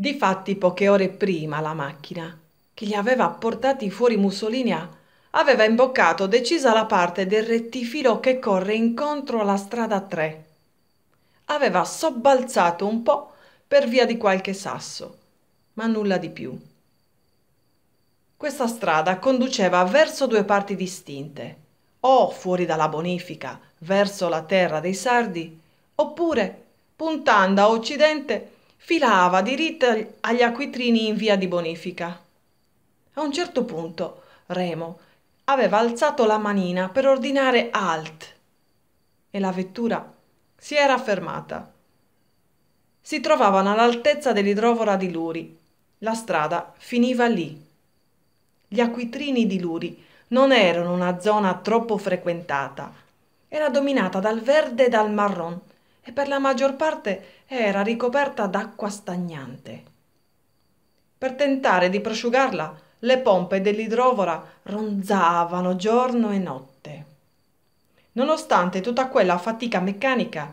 Difatti poche ore prima la macchina, che li aveva portati fuori Mussolini aveva imboccato decisa la parte del rettifilo che corre incontro alla strada 3. Aveva sobbalzato un po' per via di qualche sasso, ma nulla di più. Questa strada conduceva verso due parti distinte, o fuori dalla bonifica, verso la terra dei sardi, oppure, puntando a occidente, filava diritto agli acquitrini in via di bonifica. A un certo punto Remo aveva alzato la manina per ordinare alt e la vettura si era fermata. Si trovavano all'altezza dell'idrovora di Luri. La strada finiva lì. Gli acquitrini di Luri non erano una zona troppo frequentata. Era dominata dal verde e dal marron e per la maggior parte era ricoperta d'acqua stagnante. Per tentare di prosciugarla, le pompe dell'idrovora ronzavano giorno e notte. Nonostante tutta quella fatica meccanica,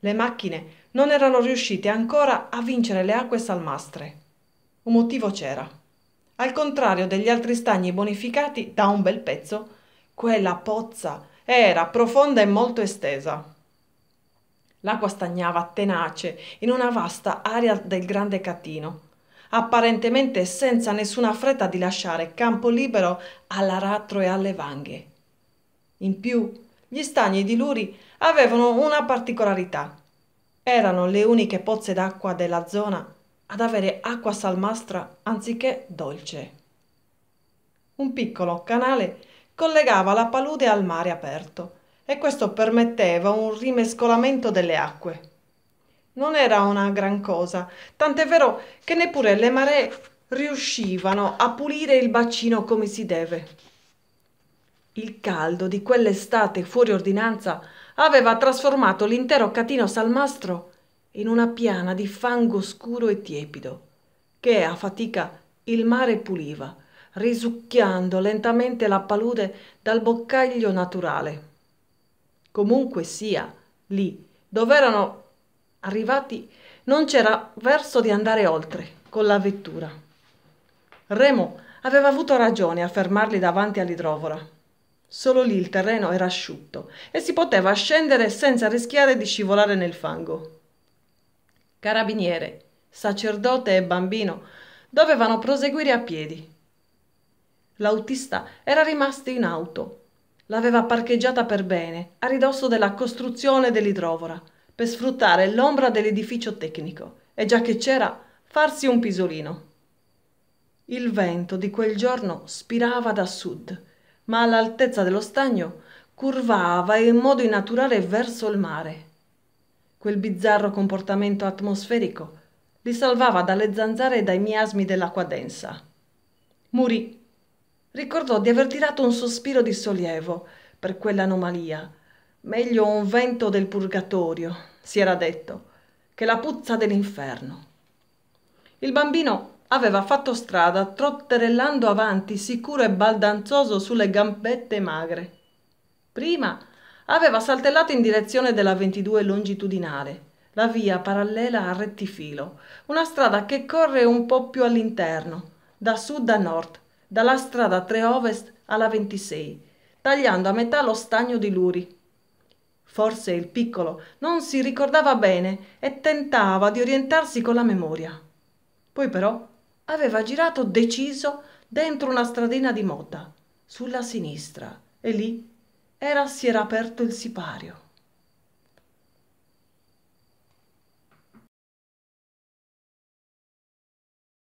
le macchine non erano riuscite ancora a vincere le acque salmastre. Un motivo c'era. Al contrario degli altri stagni bonificati da un bel pezzo, quella pozza era profonda e molto estesa. L'acqua stagnava tenace in una vasta area del grande catino, apparentemente senza nessuna fretta di lasciare campo libero all'aratro e alle vanghe. In più, gli stagni di Luri avevano una particolarità. Erano le uniche pozze d'acqua della zona ad avere acqua salmastra anziché dolce. Un piccolo canale collegava la palude al mare aperto e questo permetteva un rimescolamento delle acque. Non era una gran cosa, tant'è vero che neppure le maree riuscivano a pulire il bacino come si deve. Il caldo di quell'estate fuori ordinanza aveva trasformato l'intero catino salmastro in una piana di fango scuro e tiepido, che a fatica il mare puliva, risucchiando lentamente la palude dal boccaglio naturale comunque sia, lì, dove erano arrivati, non c'era verso di andare oltre con la vettura. Remo aveva avuto ragione a fermarli davanti all'idrovora. Solo lì il terreno era asciutto e si poteva scendere senza rischiare di scivolare nel fango. Carabiniere, sacerdote e bambino dovevano proseguire a piedi. L'autista era rimasto in auto l'aveva parcheggiata per bene, a ridosso della costruzione dell'idrovora, per sfruttare l'ombra dell'edificio tecnico e già che c'era, farsi un pisolino. Il vento di quel giorno spirava da sud, ma all'altezza dello stagno curvava in modo innaturale verso il mare. Quel bizzarro comportamento atmosferico li salvava dalle zanzare e dai miasmi dell'acqua densa. Murì Ricordò di aver tirato un sospiro di sollievo per quell'anomalia. Meglio un vento del purgatorio, si era detto, che la puzza dell'inferno. Il bambino aveva fatto strada trotterellando avanti sicuro e baldanzoso sulle gambette magre. Prima aveva saltellato in direzione della 22 longitudinale, la via parallela a rettifilo, una strada che corre un po' più all'interno, da sud a nord, dalla strada 3 Ovest alla 26, tagliando a metà lo stagno di Luri. Forse il piccolo non si ricordava bene e tentava di orientarsi con la memoria. Poi però aveva girato deciso dentro una stradina di Mota, sulla sinistra, e lì era, si era aperto il sipario.